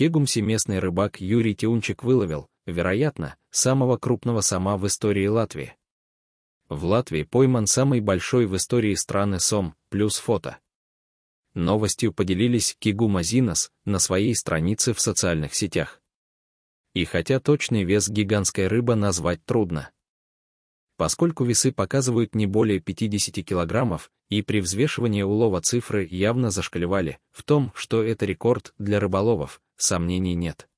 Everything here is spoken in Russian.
Кегумсе местный рыбак Юрий Тиунчик выловил, вероятно, самого крупного сама в истории Латвии. В Латвии пойман самый большой в истории страны сом, плюс фото. Новостью поделились Кигума Зинас на своей странице в социальных сетях. И хотя точный вес гигантской рыбы назвать трудно. Поскольку весы показывают не более 50 килограммов, и при взвешивании улова цифры явно зашкаливали в том, что это рекорд для рыболовов, сомнений нет.